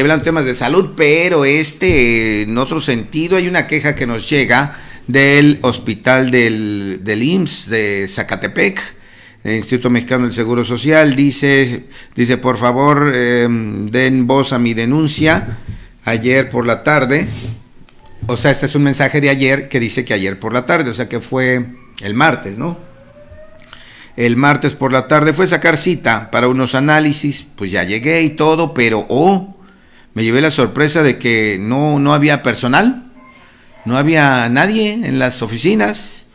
hablan temas de salud, pero este, en otro sentido, hay una queja que nos llega del hospital del, del IMSS de Zacatepec, Instituto Mexicano del Seguro Social, dice, dice por favor, em, den voz a mi denuncia ayer por la tarde. O sea, este es un mensaje de ayer que dice que ayer por la tarde, o sea que fue el martes, ¿no? El martes por la tarde fue sacar cita para unos análisis, pues ya llegué y todo, pero oh, me llevé la sorpresa de que no, no había personal, no había nadie en las oficinas.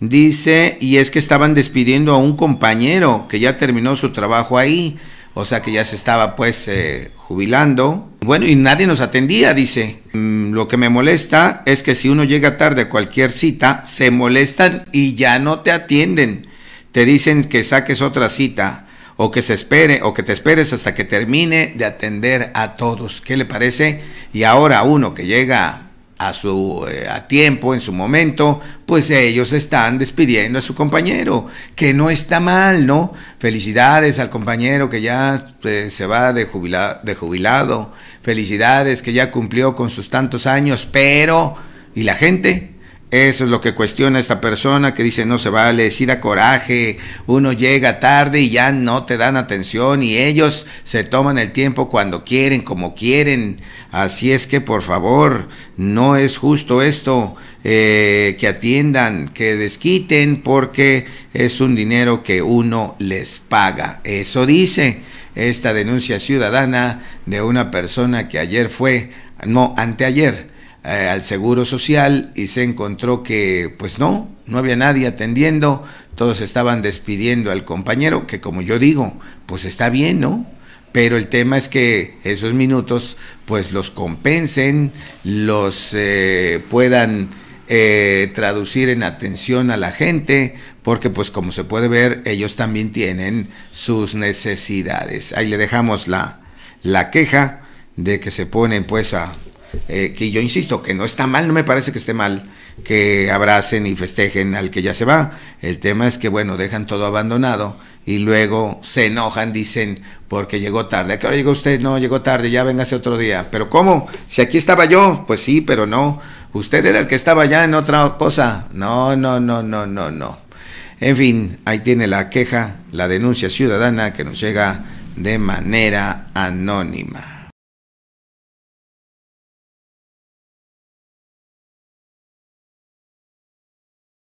Dice, y es que estaban despidiendo a un compañero que ya terminó su trabajo ahí, o sea que ya se estaba pues eh, jubilando. Bueno, y nadie nos atendía, dice. Mm, lo que me molesta es que si uno llega tarde a cualquier cita, se molestan y ya no te atienden. Te dicen que saques otra cita o que se espere o que te esperes hasta que termine de atender a todos. ¿Qué le parece? Y ahora uno que llega a su eh, a tiempo, en su momento, pues ellos están despidiendo a su compañero, que no está mal, ¿no? Felicidades al compañero que ya eh, se va de, de jubilado, felicidades que ya cumplió con sus tantos años, pero ¿y la gente? Eso es lo que cuestiona esta persona que dice no se vale, si da coraje, uno llega tarde y ya no te dan atención y ellos se toman el tiempo cuando quieren, como quieren. Así es que por favor, no es justo esto, eh, que atiendan, que desquiten porque es un dinero que uno les paga. Eso dice esta denuncia ciudadana de una persona que ayer fue, no, anteayer eh, al Seguro Social y se encontró que pues no, no había nadie atendiendo, todos estaban despidiendo al compañero, que como yo digo, pues está bien, ¿no? Pero el tema es que esos minutos pues los compensen, los eh, puedan eh, traducir en atención a la gente, porque pues como se puede ver, ellos también tienen sus necesidades. Ahí le dejamos la, la queja de que se ponen pues a, eh, que yo insisto, que no está mal, no me parece que esté mal que abracen y festejen al que ya se va. El tema es que, bueno, dejan todo abandonado y luego se enojan, dicen, porque llegó tarde. ¿A qué hora llegó usted? No, llegó tarde, ya véngase otro día. ¿Pero cómo? Si aquí estaba yo, pues sí, pero no. Usted era el que estaba ya en otra cosa. No, no, no, no, no, no. En fin, ahí tiene la queja, la denuncia ciudadana que nos llega de manera anónima.